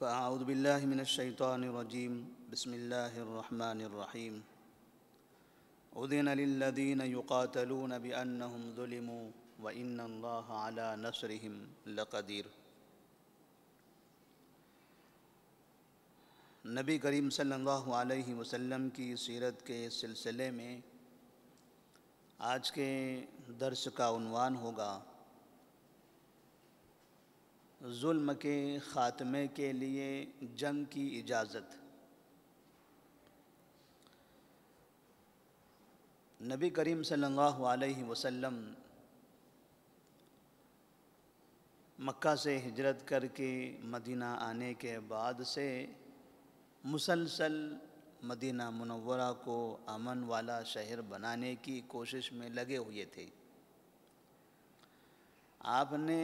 فأعوذ بالله من الشيطان الرجيم بسم الله الرحمن الرحيم أذن للذين يقاتلون بأنهم ظلموا وإن الله على نصرهم لقدير نبی کریم صلی اللہ علیہ وسلم کی سیرت کے سلسلے میں آج کے درس کا عنوان ہوگا जुल्म के ख़ात्मे के लिए जंग की इजाज़त नबी करीम सल्लल्लाहु अलैहि वसल्लम मक्का से हिजरत करके मदीना आने के बाद से मुसलसल मदीना मनवरा को अमन वाला शहर बनाने की कोशिश में लगे हुए थे आपने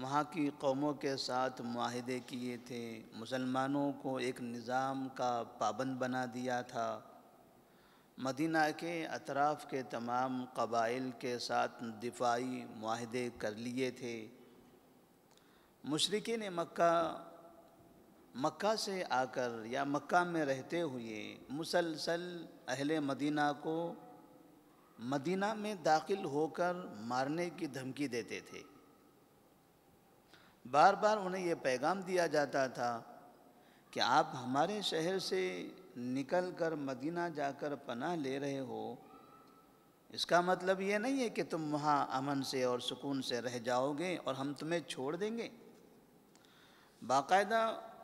वहाँ की कौमों के साथ माहदे किए थे मुसलमानों को एक निज़ाम का पाबंद बना दिया था मदीना के अतराफ़ के तमाम कबाइल के साथ दिफाई माहदे कर लिए थे ने मक्का मक्का से आकर या मक्का में रहते हुए मुसलसल अहले मदीना को मदीना में दाखिल होकर मारने की धमकी देते थे बार बार उन्हें यह पैगाम दिया जाता था कि आप हमारे शहर से निकल कर मदीना जाकर पनाह ले रहे हो इसका मतलब ये नहीं है कि तुम वहाँ अमन से और सुकून से रह जाओगे और हम तुम्हें छोड़ देंगे बाकायदा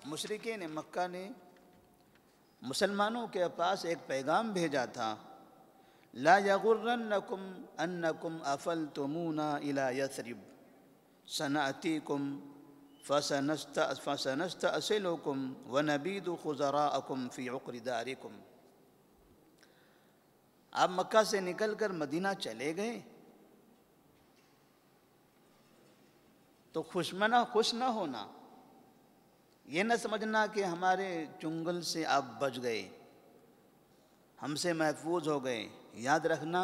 ने मक्का ने मुसलमानों के पास एक पैगाम भेजा था ला यगुर्रकुम अन्नकुम अफल तुमूना इला यसरिब सनातिकुम फसनस्त फसनस्त कुम व नबीद खुजराकुम फ़ी उकरदारिकुम आप मक्का से निकल कर मदीना चले गए तो खुशमना खुश ना होना ये न समझना कि हमारे चुंगल से आप बच गए हमसे महफूज हो गए याद रखना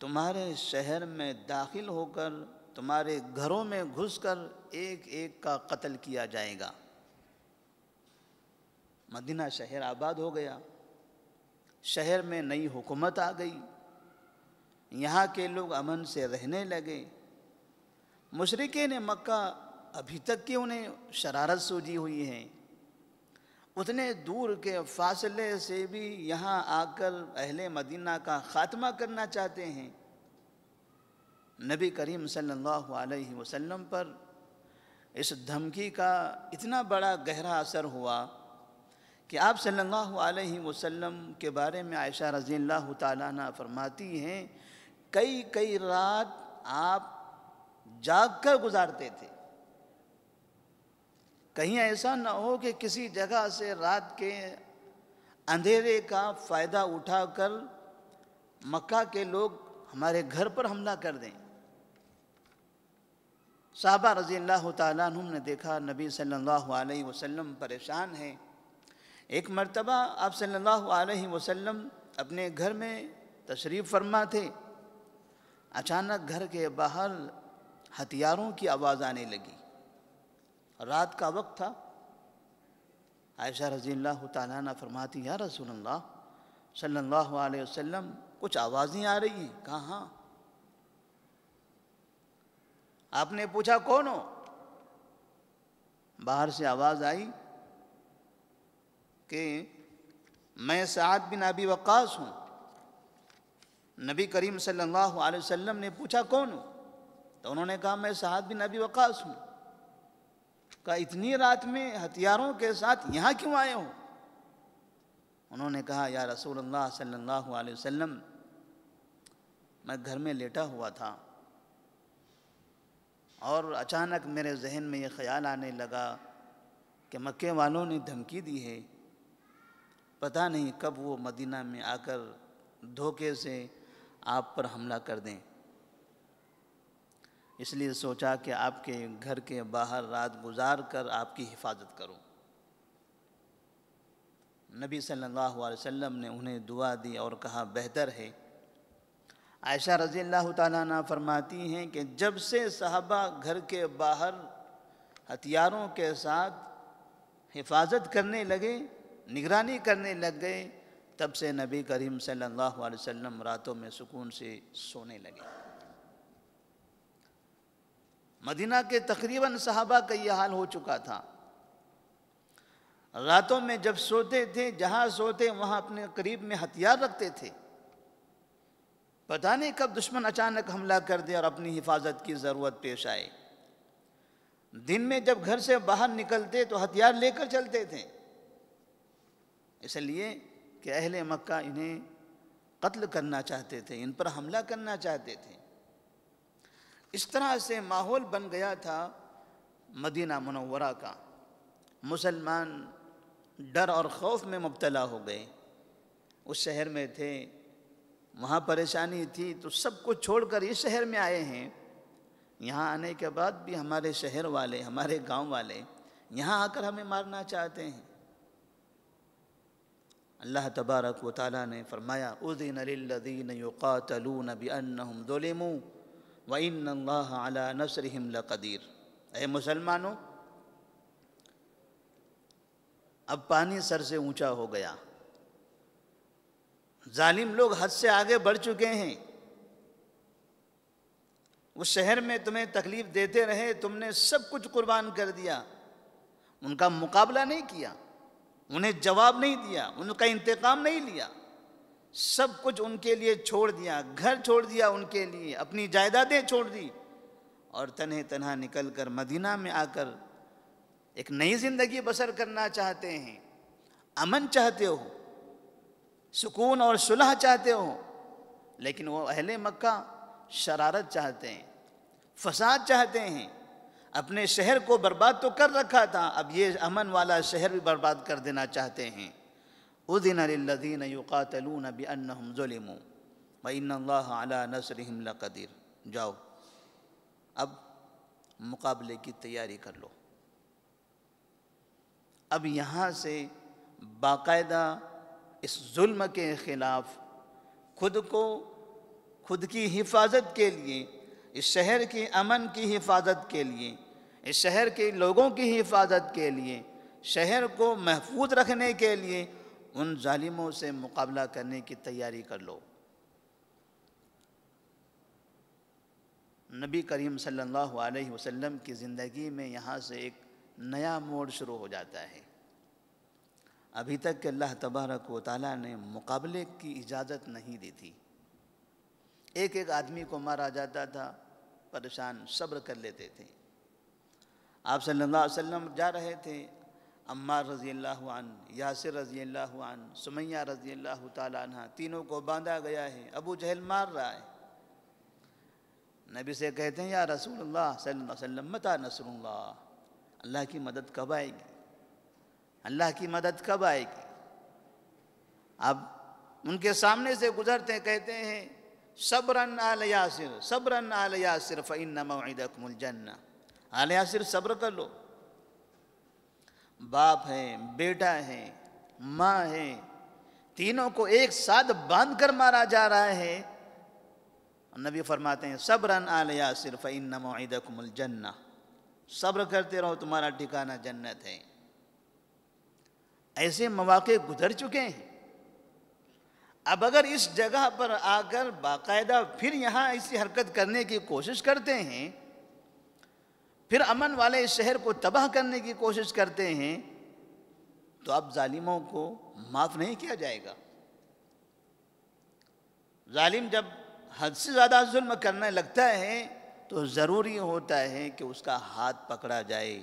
तुम्हारे शहर में दाखिल होकर तुम्हारे घरों में घुसकर एक एक का कत्ल किया जाएगा मदीना शहर आबाद हो गया शहर में नई हुकूमत आ गई यहाँ के लोग अमन से रहने लगे ने मक्का अभी तक की उन्हें शरारत सूझी हुई है उतने दूर के फासले से भी यहाँ आकर अहले मदीना का ख़ात्मा करना चाहते हैं नबी करीम सल्लल्लाहु अलैहि वसल्लम पर इस धमकी का इतना बड़ा गहरा असर हुआ कि आप सल्लल्लाहु अलैहि वसल्लम के बारे में आयशा रजी अल्लाह ताला फरमाती हैं कई कई रात आप जाग कर गुजारते थे कहीं ऐसा ना हो कि किसी जगह से रात के अंधेरे का फ़ायदा उठाकर मक्का के लोग हमारे घर पर हमला कर दें साहबा रजी अल्लाह तुम ने देखा नबी सल्लल्लाहु अलैहि वसल्लम परेशान हैं एक मर्तबा आप सल्लल्लाहु अलैहि वसल्लम अपने घर में तशरीफ़ फरमा थे अचानक घर के बाहर हथियारों की आवाज़ आने लगी रात का वक्त था आयशा रजी अल्लाह तरमाती या रसूल सल्ला वसम कुछ आवाज़ें आ रही हैं कहा हाँ आपने पूछा कौन हो बाहर से आवाज़ आई कि मैं साद बिन अबी वक्स हूँ नबी करीम सल्लल्लाहु अलैहि वसल्लम ने पूछा कौन हो तो उन्होंने कहा मैं साद बिन अबी वक्स हूँ कहा इतनी रात में हथियारों के साथ यहाँ क्यों आए हो उन्होंने कहा या रसूल अल्लाह सल्लल्लाहु अलैहि वसल्लम मैं घर में लेटा हुआ था और अचानक मेरे जहन में ये ख्याल आने लगा कि मक्के वालों ने धमकी दी है पता नहीं कब वो मदीना में आकर धोखे से आप पर हमला कर दें इसलिए सोचा कि आपके घर के बाहर रात गुजार कर आपकी हिफाजत करूं। नबी सल्लल्लाहु अलैहि वसल्लम ने उन्हें दुआ दी और कहा बेहतर है आयशा रज़ी तना फरमाती हैं कि जब से साहबा घर के बाहर हथियारों के साथ हिफाजत करने लगे निगरानी करने लग गए तब से नबी करीम सल्लल्लाहु अलैहि वसल्लम रातों में सुकून से सोने लगे मदीना के तकरीबन साहबा का यह हाल हो चुका था रातों में जब सोते थे जहाँ सोते वहाँ अपने करीब में हथियार रखते थे पता नहीं कब दुश्मन अचानक हमला कर दे और अपनी हिफाजत की ज़रूरत पेश आए दिन में जब घर से बाहर निकलते तो हथियार लेकर चलते थे इसलिए कि अहले मक्का इन्हें कत्ल करना चाहते थे इन पर हमला करना चाहते थे इस तरह से माहौल बन गया था मदीना मनवरा का मुसलमान डर और खौफ में मुबतला हो गए उस शहर में थे वहाँ परेशानी थी तो सब कुछ छोड़कर इस शहर में आए हैं यहाँ आने के बाद भी हमारे शहर वाले हमारे गांव वाले यहाँ आकर हमें मारना चाहते हैं अल्लाह तबारक व ताली ने फरमाया उदिन लदीन युकातलून बिअन्नहुम ज़ुलिमू व इन अला नसरहिम लकदीर ए मुसलमानों अब पानी सर से ऊंचा हो गया जालिम लोग हद से आगे बढ़ चुके हैं उस शहर में तुम्हें तकलीफ देते रहे तुमने सब कुछ कुर्बान कर दिया उनका मुकाबला नहीं किया उन्हें जवाब नहीं दिया उनका इंतकाम नहीं लिया सब कुछ उनके लिए छोड़ दिया घर छोड़ दिया उनके लिए अपनी जायदादें छोड़ दी और तनह तनहा निकल कर मदीना में आकर एक नई ज़िंदगी बसर करना चाहते हैं अमन चाहते हो सुकून और सुलह चाहते हो लेकिन वो अहले मक्का शरारत चाहते हैं फसाद चाहते हैं अपने शहर को बर्बाद तो कर रखा था अब ये अमन वाला शहर भी बर्बाद कर देना चाहते हैं उदिन लदीन युकातलून बम ज़ुलम वल्ला नसर कदीर जाओ अब मुकाबले की तैयारी कर लो अब यहाँ से बाकायदा इस जुल्म के ख़िलाफ़ खुद को खुद की हिफाजत के लिए इस शहर की अमन की हिफाजत के लिए इस शहर के लोगों की हिफाजत के लिए शहर को महफूज रखने के लिए उन जालिमों से मुकाबला करने की तैयारी कर लो नबी करीम सल्लल्लाहु अलैहि वसल्लम की ज़िंदगी में यहाँ से एक नया मोड़ शुरू हो जाता है अभी तक के अल्लाह तबारक व ताली ने मुकाबले की इजाज़त नहीं दी थी एक एक आदमी को मारा जाता था परेशान सब्र कर लेते थे आप सल्लल्लाहु अलैहि वसल्लम जा रहे थे अम्मार रज़ी अल्लाह यासिर रज़ी अल्लाह सुमैया रज़ी अल्लाह तह तीनों को बांधा गया है अबू जहल मार रहा है नबी से कहते हैं या रसूल सल्लम मता नसरुल्ला अल्लाह की मदद कब आएगी अल्लाह की मदद कब आएगी अब उनके सामने से गुजरते कहते हैं सब्रन आल यासिर सब्रन आल यासिर फ़ैन जन्ना आल यासिर सब्र कर लो बाप है बेटा है माँ है तीनों को एक साथ बांध कर मारा जा रहा है नबी फरमाते हैं सब्रन आल यासिर फ़ैन जन्ना सब्र करते रहो तुम्हारा ठिकाना जन्नत है ऐसे मौाक़े गुजर चुके हैं अब अगर इस जगह पर आकर बाकायदा फिर यहाँ ऐसी हरकत करने की कोशिश करते हैं फिर अमन वाले इस शहर को तबाह करने की कोशिश करते हैं तो अब ालिमों को माफ़ नहीं किया जाएगा ालिम जब हद से ज़्यादा जुल्म करने लगता है तो ज़रूरी होता है कि उसका हाथ पकड़ा जाए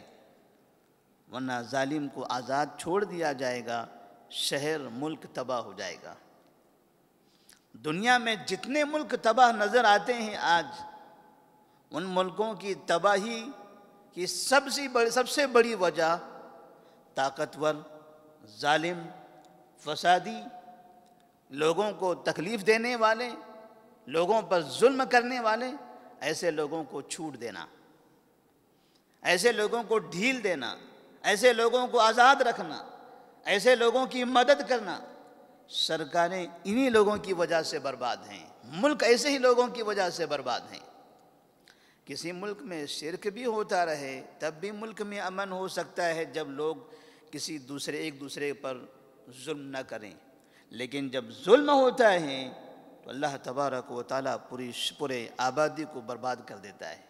वरना जालिम को आज़ाद छोड़ दिया जाएगा शहर मुल्क तबाह हो जाएगा दुनिया में जितने मुल्क तबाह नज़र आते हैं आज उन मुल्कों की तबाही की सबसे बड़ी सबसे बड़ी वजह ताकतवर जालिम फसादी लोगों को तकलीफ़ देने वाले लोगों पर जुल्म करने वाले ऐसे लोगों को छूट देना ऐसे लोगों को ढील देना ऐसे लोगों को आज़ाद रखना ऐसे लोगों की मदद करना सरकारें इन्हीं लोगों की वजह से बर्बाद हैं मुल्क ऐसे ही लोगों की वजह से बर्बाद हैं किसी मुल्क में शिरक भी होता रहे तब भी मुल्क में अमन हो सकता है जब लोग किसी दूसरे एक दूसरे पर जुल्म न करें लेकिन जब जुल्म होता है तो अल्लाह तबारक व ताली पूरी पूरे आबादी को बर्बाद कर देता है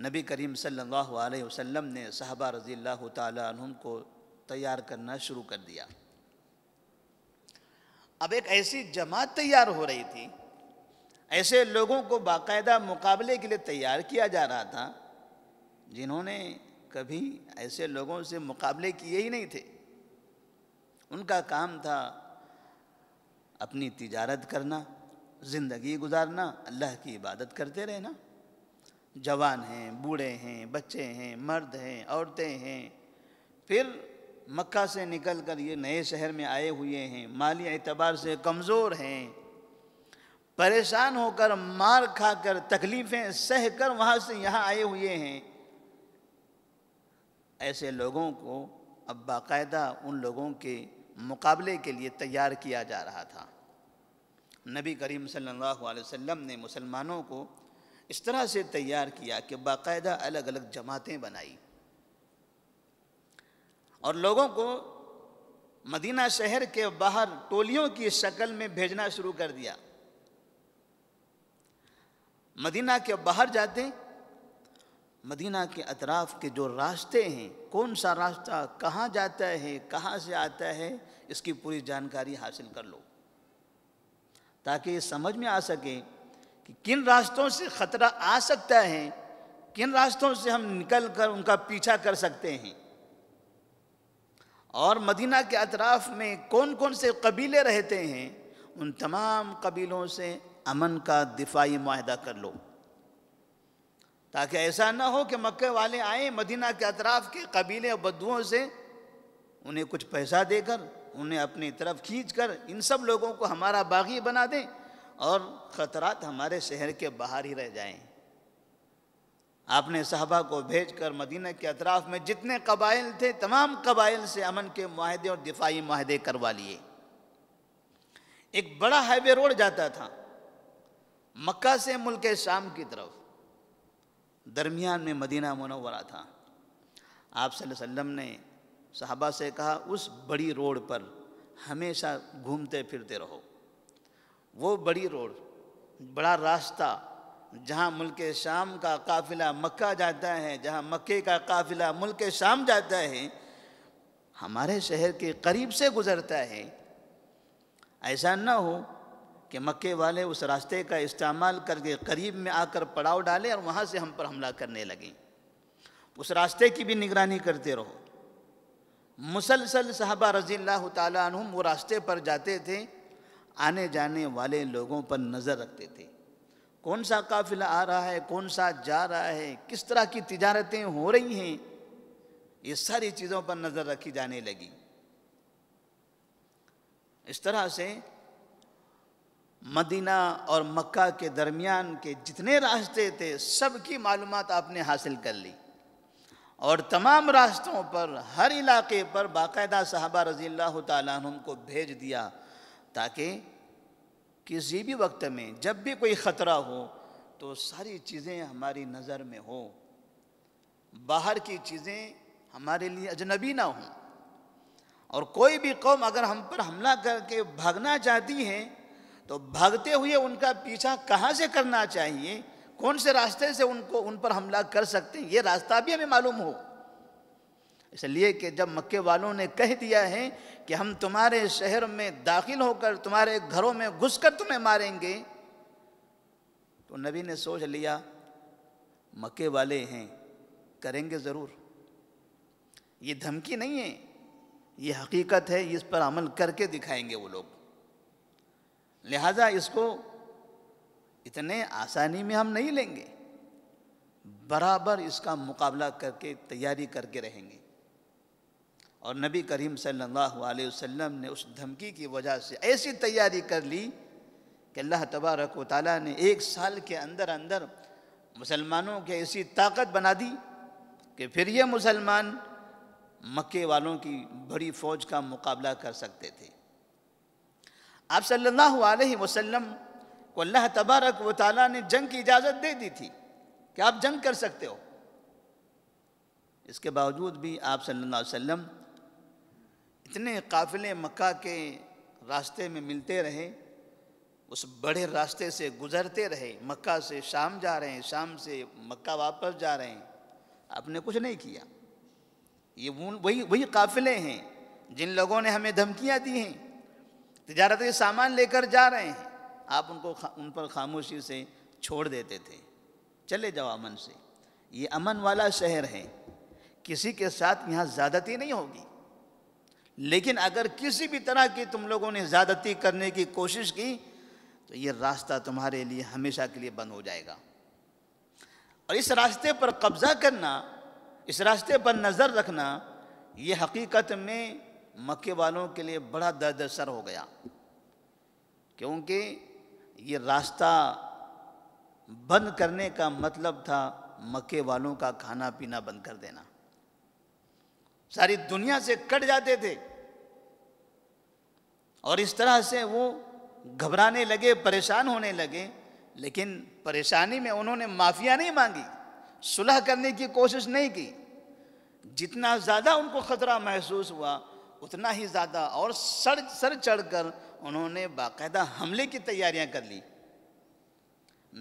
नबी करीम सल्लल्लाहु अलैहि वसल्लम ने साहबा रज़ी अल्लाह तुम को तैयार करना शुरू कर दिया अब एक ऐसी जमात तैयार हो रही थी ऐसे लोगों को बाकायदा मुकाबले के लिए तैयार किया जा रहा था जिन्होंने कभी ऐसे लोगों से मुकाबले किए ही नहीं थे उनका काम था अपनी तिजारत करना ज़िंदगी गुजारना अल्लाह की इबादत करते रहना जवान हैं बूढ़े हैं बच्चे हैं मर्द हैं औरतें हैं फिर मक्का से निकल कर ये नए शहर में आए हुए हैं माली एतबार से कमज़ोर हैं परेशान होकर मार खाकर तकलीफ़ें सह कर वहाँ से यहाँ आए हुए हैं ऐसे लोगों को अब बाकायदा उन लोगों के मुकाबले के लिए तैयार किया जा रहा था नबी करीम सल्लल्लाहु अलैहि वसल्लम ने मुसलमानों को इस तरह से तैयार किया कि बाकायदा अलग अलग जमातें बनाई और लोगों को मदीना शहर के बाहर टोलियों की शक्ल में भेजना शुरू कर दिया मदीना के बाहर जाते मदीना के अतराफ़ के जो रास्ते हैं कौन सा रास्ता कहाँ जाता है कहाँ से आता है इसकी पूरी जानकारी हासिल कर लो ताकि समझ में आ सके कि किन रास्तों से खतरा आ सकता है किन रास्तों से हम निकल कर उनका पीछा कर सकते हैं और मदीना के अतराफ़ में कौन कौन से कबीले रहते हैं उन तमाम कबीलों से अमन का दिफाई माहदा कर लो ताकि ऐसा ना हो कि मक्के वाले आए मदीना के अतराफ़ के कबीले और बदुओं से उन्हें कुछ पैसा देकर उन्हें अपनी तरफ खींच कर इन सब लोगों को हमारा बागी बना दें और ख़तरात हमारे शहर के बाहर ही रह जाएं आपने साहबा को भेजकर मदीना के अतराफ़ में जितने कबाइल थे तमाम कबाइल से अमन के माहदे और दिफाही माहदे करवा लिए एक बड़ा हाईवे रोड जाता था मक्का से मुल्क शाम की तरफ दरमियान में मदीना मनवरा था आप वसल्लम ने साहबा से कहा उस बड़ी रोड पर हमेशा घूमते फिरते रहो वो बड़ी रोड बड़ा रास्ता जहाँ मुल्क शाम का काफिला मक्का जाता है जहाँ मक्के का काफिला मुल्क शाम जाता है हमारे शहर के करीब से गुज़रता है ऐसा ना हो कि मक्के वाले उस रास्ते का इस्तेमाल करके करीब में आकर पड़ाव डालें और वहाँ से हम पर हमला करने लगें उस रास्ते की भी निगरानी करते रहो मुसलसल साहबा रजील्ला तुम वो रास्ते पर जाते थे आने जाने वाले लोगों पर नज़र रखते थे कौन सा काफिला आ रहा है कौन सा जा रहा है किस तरह की तिजारतें हो रही हैं ये सारी चीज़ों पर नज़र रखी जाने लगी इस तरह से मदीना और मक्का के दरमियान के जितने रास्ते थे सबकी मालूम आपने हासिल कर ली और तमाम रास्तों पर हर इलाके पर बाकायदा साहबा रजील्ला तुम को भेज दिया ताकि किसी भी वक्त में जब भी कोई ख़तरा हो तो सारी चीज़ें हमारी नज़र में हो बाहर की चीज़ें हमारे लिए अजनबी ना हों और कोई भी कौम अगर हम पर हमला करके भागना चाहती है तो भागते हुए उनका पीछा कहाँ से करना चाहिए कौन से रास्ते से उनको उन पर हमला कर सकते हैं ये रास्ता भी हमें मालूम हो इसलिए कि जब मक्के वालों ने कह दिया है कि हम तुम्हारे शहर में दाखिल होकर तुम्हारे घरों में घुसकर तुम्हें मारेंगे तो नबी ने सोच लिया मक्के वाले हैं करेंगे ज़रूर ये धमकी नहीं है ये हकीकत है इस पर अमल करके दिखाएंगे वो लोग लिहाजा इसको इतने आसानी में हम नहीं लेंगे बराबर इसका मुकाबला करके तैयारी करके रहेंगे और नबी करीम सल्लल्लाहु अलैहि वसल्लम ने उस धमकी की वजह से ऐसी तैयारी कर ली कि अल्लाह तबारक ताली ने एक साल के अंदर अंदर मुसलमानों के ऐसी ताकत बना दी कि फिर ये मुसलमान मक्के वालों की बड़ी फ़ौज का मुकाबला कर सकते थे आप सल्लल्लाहु अलैहि वसल्लम को अल्लाह तबारक व ने जंग की इजाज़त दे दी थी कि आप जंग कर सकते हो इसके बावजूद भी आप सल्लल्लाहु अलैहि वसल्लम जितने काफ़िले मक्का के रास्ते में मिलते रहे उस बड़े रास्ते से गुजरते रहे मक्का से शाम जा रहे हैं शाम से मक्का वापस जा रहे हैं आपने कुछ नहीं किया ये वही वही काफ़िले हैं जिन लोगों ने हमें धमकियाँ दी हैं तजारत सामान लेकर जा रहे हैं आप उनको उन पर खामोशी से छोड़ देते थे चले जाओ अमन से ये अमन वाला शहर है किसी के साथ यहाँ ज़्यादती नहीं होगी लेकिन अगर किसी भी तरह की तुम लोगों ने ज़्यादती करने की कोशिश की तो ये रास्ता तुम्हारे लिए हमेशा के लिए बंद हो जाएगा और इस रास्ते पर कब्ज़ा करना इस रास्ते पर नज़र रखना ये हकीकत में मक्के वालों के लिए बड़ा दर्द सर हो गया क्योंकि ये रास्ता बंद करने का मतलब था मक्के वालों का खाना पीना बंद कर देना सारी दुनिया से कट जाते थे और इस तरह से वो घबराने लगे परेशान होने लगे लेकिन परेशानी में उन्होंने माफिया नहीं मांगी सुलह करने की कोशिश नहीं की जितना ज़्यादा उनको ख़तरा महसूस हुआ उतना ही ज़्यादा और सर सर चढ़कर उन्होंने बाकायदा हमले की तैयारियां कर ली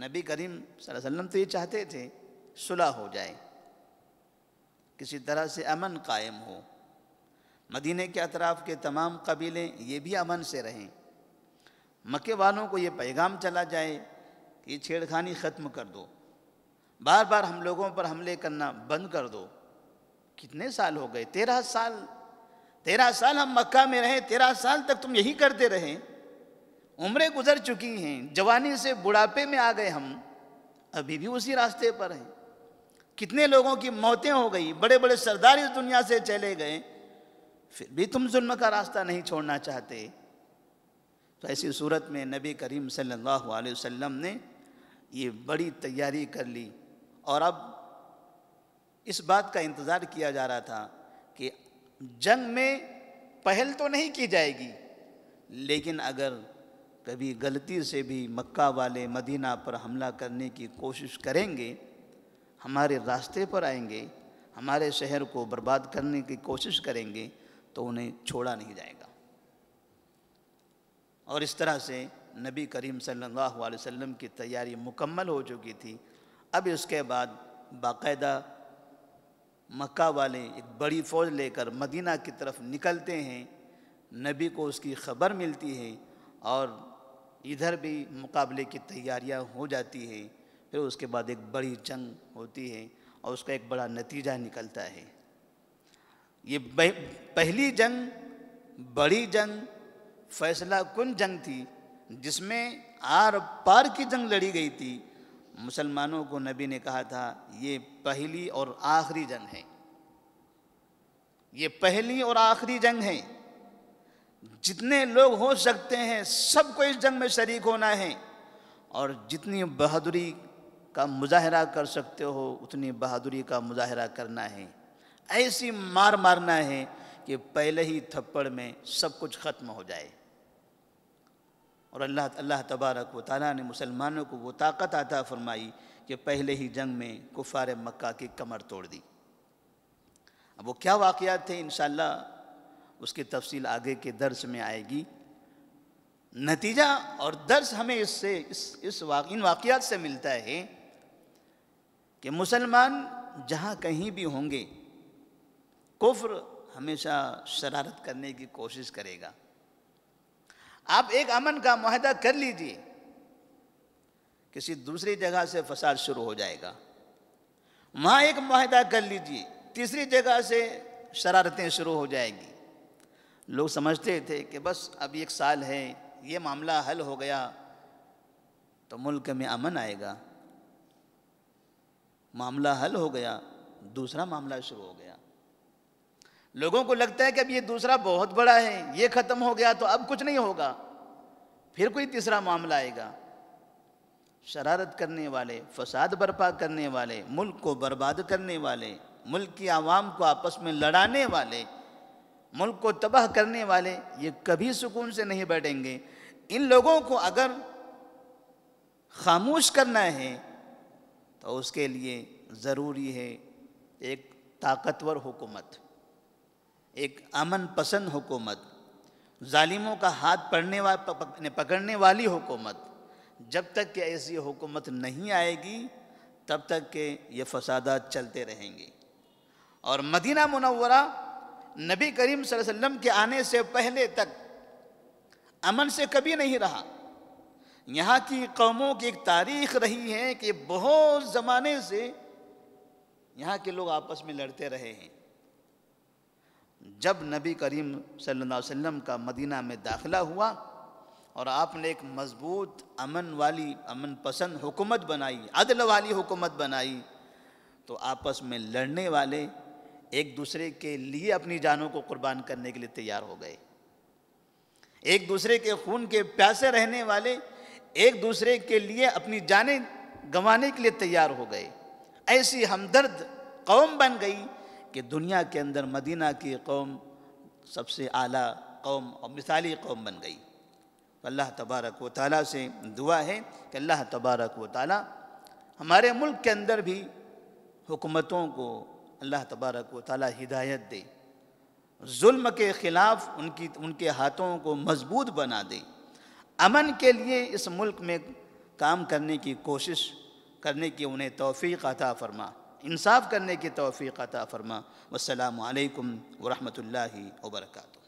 नबी करीम वसल्लम तो ये चाहते थे सुलह हो जाए किसी तरह से अमन कायम हो मदीने के अतराफ़ के तमाम कबीले ये भी अमन से रहें मक्के वालों को ये पैगाम चला जाए कि छेड़खानी ख़त्म कर दो बार बार हम लोगों पर हमले करना बंद कर दो कितने साल हो गए तेरह साल तेरह साल हम मक्का में रहें तेरह साल तक तुम यही करते रहे उम्रें गुजर चुकी हैं जवानी से बुढ़ापे में आ गए हम अभी भी उसी रास्ते पर हैं कितने लोगों की मौतें हो गई बड़े बड़े सरदार इस दुनिया से चले गए फिर भी तुम जुल्म का रास्ता नहीं छोड़ना चाहते तो ऐसी सूरत में नबी करीम सल्लल्लाहु अलैहि वसल्लम ने ये बड़ी तैयारी कर ली और अब इस बात का इंतज़ार किया जा रहा था कि जंग में पहल तो नहीं की जाएगी लेकिन अगर कभी गलती से भी मक्का वाले मदीना पर हमला करने की कोशिश करेंगे हमारे रास्ते पर आएंगे हमारे शहर को बर्बाद करने की कोशिश करेंगे तो उन्हें छोड़ा नहीं जाएगा और इस तरह से नबी करीम सल्लल्लाहु अलैहि वसल्लम की तैयारी मुकम्मल हो चुकी थी अब उसके बाद बाकायदा मक्का वाले एक बड़ी फ़ौज लेकर मदीना की तरफ निकलते हैं नबी को उसकी ख़बर मिलती है और इधर भी मुकाबले की तैयारियां हो जाती है फिर उसके बाद एक बड़ी जंग होती है और उसका एक बड़ा नतीजा निकलता है ये पहली जंग बड़ी जंग फैसला कन जंग थी जिसमें आर पार की जंग लड़ी गई थी मुसलमानों को नबी ने कहा था ये पहली और आखिरी जंग है ये पहली और आखिरी जंग है जितने लोग हो सकते हैं सबको इस जंग में शरीक होना है और जितनी बहादुरी का मुजाहरा कर सकते हो उतनी बहादुरी का मुजाहरा करना है ऐसी मार मारना है कि पहले ही थप्पड़ में सब कुछ ख़त्म हो जाए और अल्लाह अल्लाह तबारक व ताली ने मुसलमानों को वो ताकत आता फरमाई कि पहले ही जंग में कुफार मक्का की कमर तोड़ दी अब वो क्या वाक़ात थे इन उसकी तफसील आगे के दर्स में आएगी नतीजा और दर्स हमें इससे इस इस वाक, इन वाक़ात से मिलता है कि मुसलमान जहाँ कहीं भी होंगे कुफ्र हमेशा शरारत करने की कोशिश करेगा आप एक अमन का माहदा कर लीजिए किसी दूसरी जगह से फसाद शुरू हो जाएगा वहाँ एक माहदा कर लीजिए तीसरी जगह से शरारतें शुरू हो जाएंगी लोग समझते थे कि बस अब एक साल है ये मामला हल हो गया तो मुल्क में अमन आएगा मामला हल हो गया दूसरा मामला शुरू हो गया लोगों को लगता है कि अब ये दूसरा बहुत बड़ा है ये ख़त्म हो गया तो अब कुछ नहीं होगा फिर कोई तीसरा मामला आएगा शरारत करने वाले फसाद बर्पा करने वाले मुल्क को बर्बाद करने वाले मुल्क की आवाम को आपस में लड़ाने वाले मुल्क को तबाह करने वाले ये कभी सुकून से नहीं बैठेंगे इन लोगों को अगर खामोश करना है तो उसके लिए ज़रूरी है एक ताकतवर हुकूमत एक अमन पसंद हुकूमत जालिमों का हाथ पड़ने वा पकड़ने वाली हुकूमत जब तक कि ऐसी हुकूमत नहीं आएगी तब तक के ये फसादात चलते रहेंगे और मदीना मुनवरा नबी करीम वसल्लम के आने से पहले तक अमन से कभी नहीं रहा यहाँ की कौमों की एक तारीख रही है कि बहुत ज़माने से यहाँ के लोग आपस में लड़ते रहे हैं जब नबी करीम सल्लल्लाहु अलैहि वसल्लम का मदीना में दाखिला हुआ और आपने एक मजबूत अमन वाली अमन पसंद हुकूमत बनाई अदल वाली हुकूमत बनाई तो आपस में लड़ने वाले एक दूसरे के लिए अपनी जानों को कुर्बान करने के लिए तैयार हो गए एक दूसरे के खून के प्यासे रहने वाले एक दूसरे के लिए अपनी जानें गंवाने के लिए तैयार हो गए ऐसी हमदर्द कौम बन गई कि दुनिया के अंदर मदीना की कौम सबसे आला कौम और मिसाली कौम बन गई अल्लाह तबारक व ताली से दुआ है कि अल्लाह तबारक व ताली हमारे मुल्क के अंदर भी हुकूमतों को अल्लाह तबारक व ताली हिदायत दे जुल्म के ख़िलाफ़ उनकी उनके हाथों को मजबूत बना दे अमन के लिए इस मुल्क में काम करने की कोशिश करने की उन्हें तोफ़ी अता फरमा इंसाफ करने की तोफ़ी अता फरमा वालकम वरहमल वर्का